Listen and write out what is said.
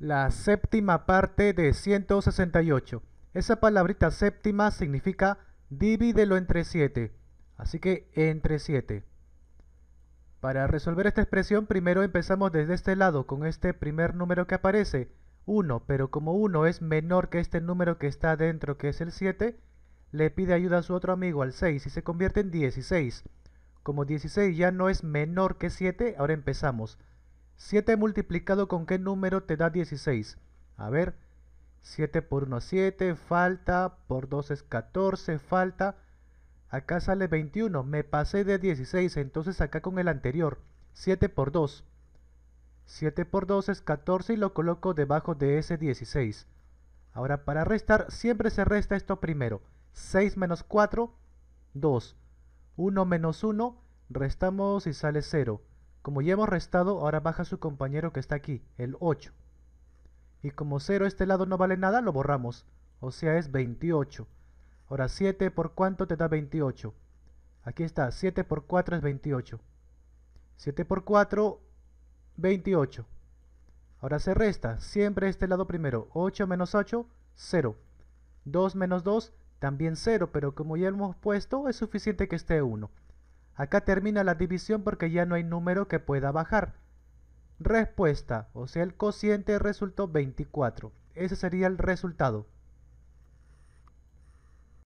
la séptima parte de 168. Esa palabrita séptima significa divídelo entre 7. Así que entre 7. Para resolver esta expresión primero empezamos desde este lado con este primer número que aparece, 1, pero como 1 es menor que este número que está adentro que es el 7, le pide ayuda a su otro amigo al 6 y se convierte en 16. Como 16 ya no es menor que 7, ahora empezamos. 7 multiplicado con qué número te da 16. A ver, 7 por 1 es 7, falta, por 2 es 14, falta. Acá sale 21, me pasé de 16, entonces acá con el anterior, 7 por 2. 7 por 2 es 14 y lo coloco debajo de ese 16. Ahora para restar siempre se resta esto primero. 6 menos 4, 2. 1 menos 1, restamos y sale 0. Como ya hemos restado, ahora baja su compañero que está aquí, el 8. Y como 0 este lado no vale nada, lo borramos. O sea, es 28. Ahora, 7 por cuánto te da 28. Aquí está, 7 por 4 es 28. 7 por 4, 28. Ahora se resta, siempre este lado primero. 8 menos 8, 0. 2 menos 2, también 0, pero como ya hemos puesto, es suficiente que esté 1. Acá termina la división porque ya no hay número que pueda bajar. Respuesta, o sea el cociente resultó 24. Ese sería el resultado.